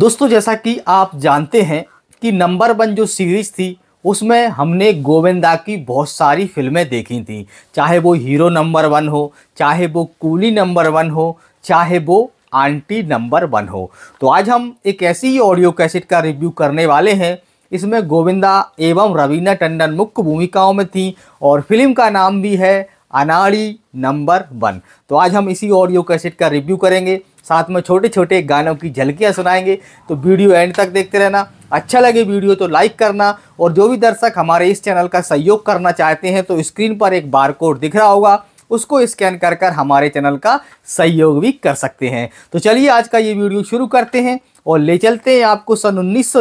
दोस्तों जैसा कि आप जानते हैं कि नंबर वन जो सीरीज़ थी उसमें हमने गोविंदा की बहुत सारी फिल्में देखी थी चाहे वो हीरो नंबर वन हो चाहे वो कूली नंबर वन हो चाहे वो आंटी नंबर वन हो तो आज हम एक ऐसी ही ऑडियो कैसेट का रिव्यू करने वाले हैं इसमें गोविंदा एवं रवीना टंडन मुख्य भूमिकाओं में थी और फिल्म का नाम भी है अनाड़ी नंबर वन तो आज हम इसी ऑडियो कैसेट का रिव्यू करेंगे साथ में छोटे छोटे गानों की झलकियाँ सुनाएंगे तो वीडियो एंड तक देखते रहना अच्छा लगे वीडियो तो लाइक करना और जो भी दर्शक हमारे इस चैनल का सहयोग करना चाहते हैं तो स्क्रीन पर एक बार कोड दिख रहा होगा उसको स्कैन कर कर हमारे चैनल का सहयोग भी कर सकते हैं तो चलिए आज का ये वीडियो शुरू करते हैं और ले चलते हैं आपको सन उन्नीस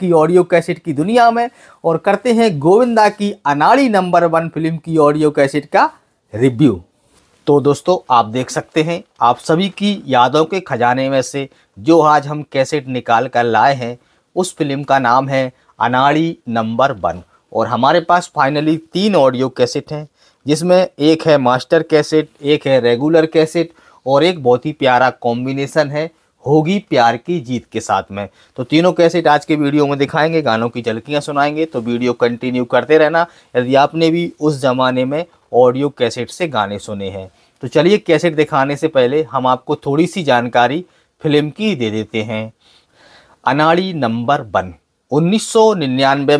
की ऑडियो कैसेट की दुनिया में और करते हैं गोविंदा की अनाड़ी नंबर वन फिल्म की ऑडियो कैसेट का रिव्यू तो दोस्तों आप देख सकते हैं आप सभी की यादों के खजाने में से जो आज हम कैसेट निकाल कर लाए हैं उस फिल्म का नाम है अनाड़ी नंबर वन और हमारे पास फाइनली तीन ऑडियो कैसेट हैं जिसमें एक है मास्टर कैसेट एक है रेगुलर कैसेट और एक बहुत ही प्यारा कॉम्बिनेशन है होगी प्यार की जीत के साथ में तो तीनों कैसेट आज के वीडियो में दिखाएंगे गानों की झलकियाँ सुनाएंगे तो वीडियो कंटिन्यू करते रहना यदि आपने भी उस ज़माने में ऑडियो कैसेट से गाने सुने हैं तो चलिए कैसेट दिखाने से पहले हम आपको थोड़ी सी जानकारी फिल्म की दे देते हैं अनाड़ी नंबर वन उन्नीस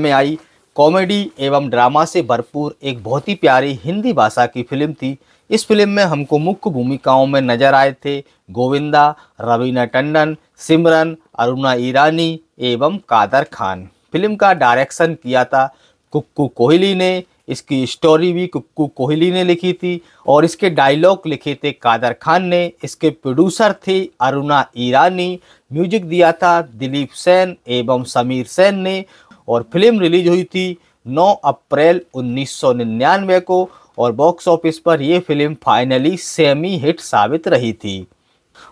में आई कॉमेडी एवं ड्रामा से भरपूर एक बहुत ही प्यारी हिंदी भाषा की फिल्म थी इस फिल्म में हमको मुख्य भूमिकाओं में नजर आए थे गोविंदा रवीना टंडन सिमरन अरुणा ईरानी एवं कादर खान फिल्म का डायरेक्शन किया था कुक्कू कोहली ने इसकी स्टोरी भी कुक्कू कोहली ने लिखी थी और इसके डायलॉग लिखे थे कादर खान ने इसके प्रोड्यूसर थे अरुणा ईरानी म्यूजिक दिया था दिलीप सेन एवं समीर सेन ने और फिल्म रिलीज हुई थी 9 अप्रैल 1999 को और बॉक्स ऑफिस पर यह फिल्म फाइनली सेमी हिट साबित रही थी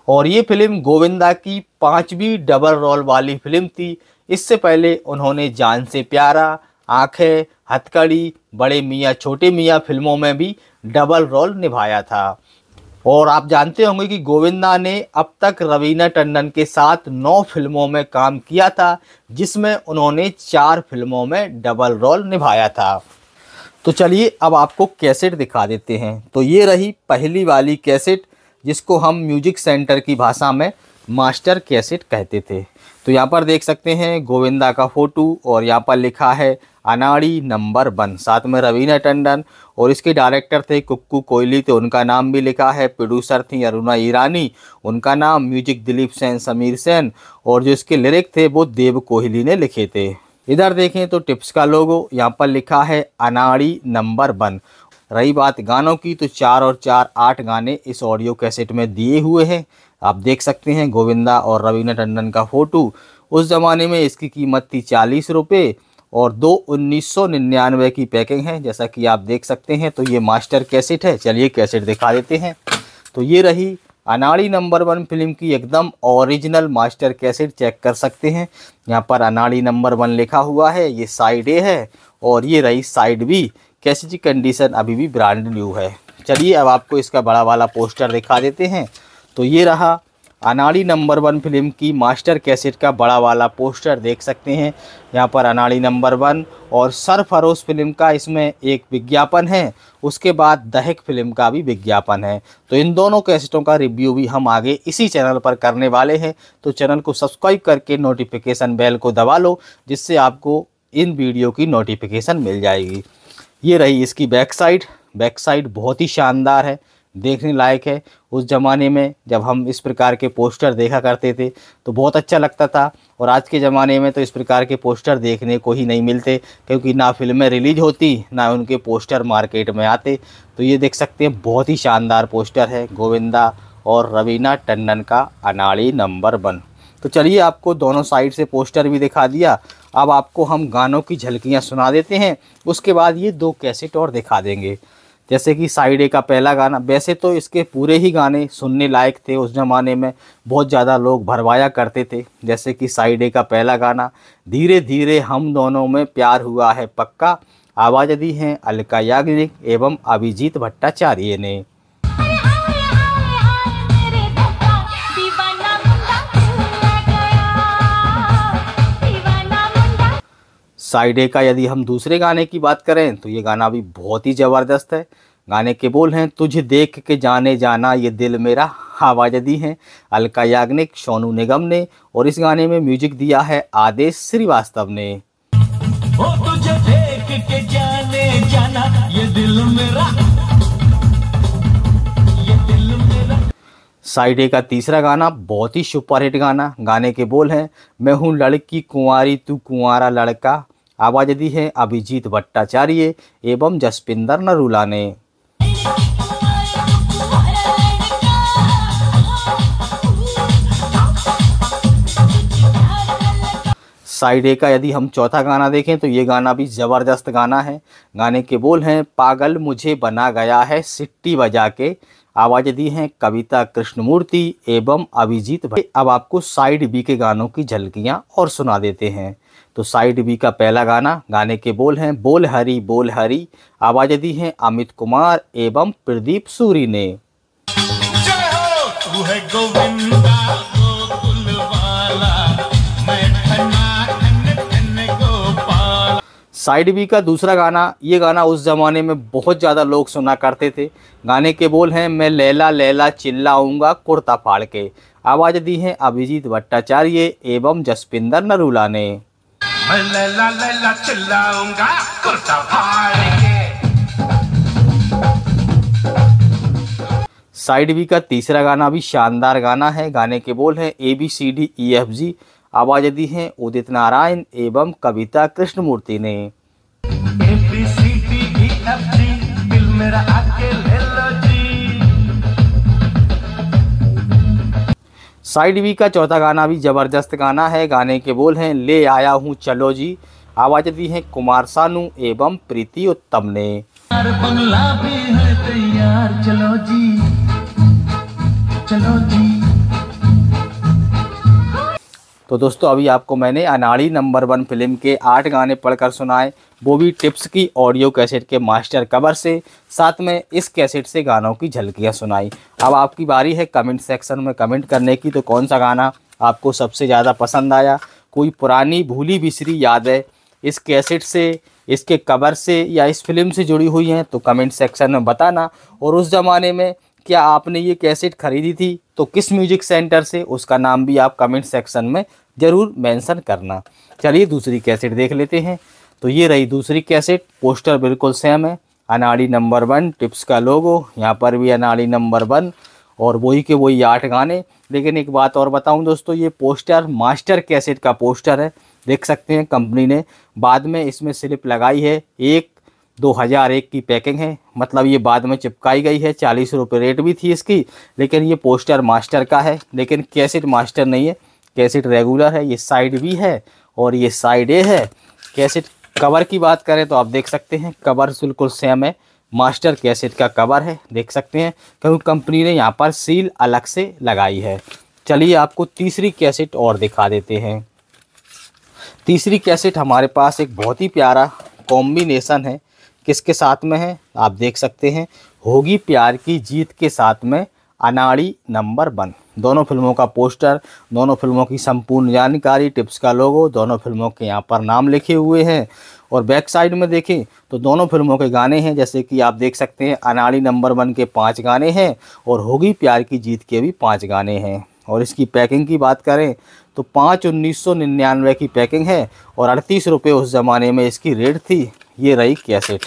और ये फिल्म गोविंदा की पांचवी डबल रोल वाली फिल्म थी इससे पहले उन्होंने जान से प्यारा आंखें हथकड़ी बड़े मियाँ छोटे मियाँ फिल्मों में भी डबल रोल निभाया था और आप जानते होंगे कि गोविंदा ने अब तक रवीना टंडन के साथ नौ फिल्मों में काम किया था जिसमें उन्होंने चार फिल्मों में डबल रोल निभाया था तो चलिए अब आपको कैसेट दिखा देते हैं तो ये रही पहली वाली कैसेट जिसको हम म्यूजिक सेंटर की भाषा में मास्टर कैसेट कहते थे तो यहाँ पर देख सकते हैं गोविंदा का फ़ोटो और यहाँ पर लिखा है अनाड़ी नंबर वन साथ में रवीना टंडन और इसके डायरेक्टर थे कुक्कू कोहली तो उनका नाम भी लिखा है प्रोड्यूसर थी अरुणा ईरानी उनका नाम म्यूजिक दिलीप सेन समीर सेन और जो इसके लिरिक थे वो देव कोहली ने लिखे थे इधर देखें तो टिप्स का लोगो यहाँ पर लिखा है अनाड़ी नंबर वन रही बात गानों की तो चार और चार आठ गाने इस ऑडियो कैसेट में दिए हुए हैं आप देख सकते हैं गोविंदा और रवीना टंडन का फ़ोटो उस ज़माने में इसकी कीमत थी चालीस रुपये और दो उन्नीस सौ निन्यानवे की पैकिंग है जैसा कि आप देख सकते हैं तो ये मास्टर कैसेट है चलिए कैसेट दिखा देते हैं तो ये रही अनाड़ी नंबर वन फिल्म की एकदम ओरिजिनल मास्टर कैसेट चेक कर सकते हैं यहाँ पर अनाड़ी नंबर वन लिखा हुआ है ये साइड ए है और ये रही साइड बी कैसेट की कंडीशन अभी भी ब्रांड न्यू है चलिए अब आपको इसका बड़ा वाला पोस्टर दिखा देते हैं तो ये रहा अनाड़ी नंबर वन फिल्म की मास्टर कैसेट का बड़ा वाला पोस्टर देख सकते हैं यहाँ पर अनाड़ी नंबर वन और सरफरोश फिल्म का इसमें एक विज्ञापन है उसके बाद दहक फिल्म का भी विज्ञापन है तो इन दोनों कैसेटों का रिव्यू भी हम आगे इसी चैनल पर करने वाले हैं तो चैनल को सब्सक्राइब करके नोटिफिकेशन बेल को दबा लो जिससे आपको इन वीडियो की नोटिफिकेशन मिल जाएगी ये रही इसकी बैक साइड बैक साइड बहुत ही शानदार है देखने लायक है उस ज़माने में जब हम इस प्रकार के पोस्टर देखा करते थे तो बहुत अच्छा लगता था और आज के ज़माने में तो इस प्रकार के पोस्टर देखने को ही नहीं मिलते क्योंकि ना फिल्में रिलीज होती ना उनके पोस्टर मार्केट में आते तो ये देख सकते हैं बहुत ही शानदार पोस्टर है गोविंदा और रवीना टंडन का अनाड़ी नंबर वन तो चलिए आपको दोनों साइड से पोस्टर भी दिखा दिया अब आपको हम गानों की झलकियाँ सुना देते हैं उसके बाद ये दो कैसेट और दिखा देंगे जैसे कि साइड ए का पहला गाना वैसे तो इसके पूरे ही गाने सुनने लायक थे उस ज़माने में बहुत ज़्यादा लोग भरवाया करते थे जैसे कि साइड ए का पहला गाना धीरे धीरे हम दोनों में प्यार हुआ है पक्का आवाज़ दी हैं अलका याग्निक एवं अभिजीत भट्टाचार्य ने साइडे का यदि हम दूसरे गाने की बात करें तो ये गाना भी बहुत ही ज़बरदस्त है गाने के बोल हैं तुझे देख के जाने जाना ये दिल मेरा आवाज़ दी हैं अलका याग्निक सोनू निगम ने और इस गाने में म्यूजिक दिया है आदेश श्रीवास्तव ने ओ तुझे देख के जाने जाना ये दिल मेरा साइडे का तीसरा गाना बहुत ही सुपरहिट गाना गाने के बोल हैं मैं हूँ लड़की कुंवारी तू कुंवारा लड़का आवाज़ दी है अभिजीत भट्टाचार्य एवं जसपिंदर नरूला ने साइड ए का यदि हम चौथा गाना देखें तो ये गाना भी ज़बरदस्त गाना है गाने के बोल हैं पागल मुझे बना गया है सिट्टी बजा के आवाज़ दी है कविता कृष्णमूर्ति एवं अभिजीत भाई अब आपको साइड बी के गानों की झलकियां और सुना देते हैं तो साइड बी का पहला गाना गाने के बोल हैं बोल हरी बोल हरी आवाज़ दी हैं अमित कुमार एवं प्रदीप सूरी ने साइड बी का दूसरा गाना ये गाना उस ज़माने में बहुत ज़्यादा लोग सुना करते थे गाने के बोल हैं मैं लैला लैला चिल्लाऊंगा कुर्ता फाड़ के आवाज़ दी हैं अभिजीत भट्टाचार्य एवं जसपिंदर नरूला ने लला लला चिल्लाऊंगा कुर्ता फाड़ के साइड बी का तीसरा गाना भी शानदार गाना है गाने के बोल हैं A B C D E F G आवाज दी है उदित नारायण एवं कविता कृष्णमूर्ति ने A B C D E F G दिल मेरा अकेले साइड बी का चौथा गाना भी ज़बरदस्त गाना है गाने के बोल हैं ले आया हूँ चलो जी आवाज़ दी है कुमार सानू एवं प्रीति उत्तम ने बंगला भी है तैयार चलो जी चलो जी तो दोस्तों अभी आपको मैंने अनाड़ी नंबर वन फिल्म के आठ गाने पढ़कर सुनाए वो भी टिप्स की ऑडियो कैसेट के मास्टर कवर से साथ में इस कैसेट से गानों की झलकियाँ सुनाई अब आपकी बारी है कमेंट सेक्शन में कमेंट करने की तो कौन सा गाना आपको सबसे ज़्यादा पसंद आया कोई पुरानी भूली बिसरी यादें इस कैसेट से इसके कवर से या इस फिल्म से जुड़ी हुई हैं तो कमेंट सेक्शन में बताना और उस ज़माने में क्या आपने ये कैसेट खरीदी थी तो किस म्यूजिक सेंटर से उसका नाम भी आप कमेंट सेक्शन में ज़रूर मेंशन करना चलिए दूसरी कैसेट देख लेते हैं तो ये रही दूसरी कैसेट पोस्टर बिल्कुल सेम है अनाड़ी नंबर वन टिप्स का लोगो यहाँ पर भी अनाड़ी नंबर वन और वही के वही आठ गाने लेकिन एक बात और बताऊं दोस्तों ये पोस्टर मास्टर कैसेट का पोस्टर है देख सकते हैं कंपनी ने बाद में इसमें स्लिप लगाई है एक 2001 की पैकिंग है मतलब ये बाद में चिपकाई गई है चालीस रुपये रेट भी थी इसकी लेकिन ये पोस्टर मास्टर का है लेकिन कैसेट मास्टर नहीं है कैसेट रेगुलर है ये साइड भी है और ये साइड ए है कैसेट कवर की बात करें तो आप देख सकते हैं कवर बिल्कुल सेम है मास्टर कैसेट का कवर है देख सकते हैं क्योंकि कंपनी ने यहाँ पर सील अलग से लगाई है चलिए आपको तीसरी कैसेट और दिखा देते हैं तीसरी कैसेट हमारे पास एक बहुत ही प्यारा कॉम्बिनेसन है किसके साथ में है आप देख सकते हैं होगी प्यार की जीत के साथ में अनाड़ी नंबर वन दोनों फिल्मों का पोस्टर दोनों फिल्मों की संपूर्ण जानकारी टिप्स का लोगो दोनों फिल्मों के यहाँ पर नाम लिखे हुए हैं और बैक साइड में देखें तो दोनों फिल्मों के गाने हैं जैसे कि आप देख सकते हैं अनाड़ी नंबर वन के पाँच गाने हैं और होगी प्यार की जीत के भी पाँच गाने हैं और इसकी पैकिंग की बात करें तो पाँच उन्नीस सौ निन्यानवे की पैकिंग है और अड़तीस रुपये उस ज़माने में इसकी रेट थी ये रही कैसेट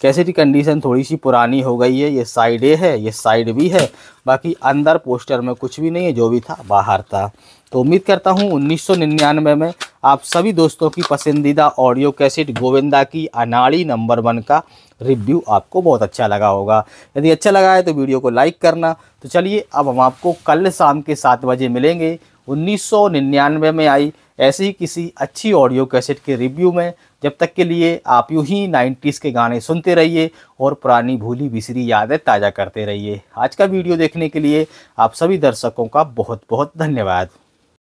कैसेट की कंडीशन थोड़ी सी पुरानी हो गई है ये साइड ए है ये साइड बी है बाकी अंदर पोस्टर में कुछ भी नहीं है जो भी था बाहर था तो उम्मीद करता हूँ उन्नीस में आप सभी दोस्तों की पसंदीदा ऑडियो कैसेट गोविंदा की अनाड़ी नंबर वन का रिव्यू आपको बहुत अच्छा लगा होगा यदि अच्छा लगा है तो वीडियो को लाइक करना तो चलिए अब हम आपको कल शाम के सात बजे मिलेंगे 1999 में आई ऐसी किसी अच्छी ऑडियो कैसेट के रिव्यू में जब तक के लिए आप यूँ ही नाइन्टीज़ के गाने सुनते रहिए और पुरानी भूली बिसरी यादें ताज़ा करते रहिए आज का वीडियो देखने के लिए आप सभी दर्शकों का बहुत बहुत धन्यवाद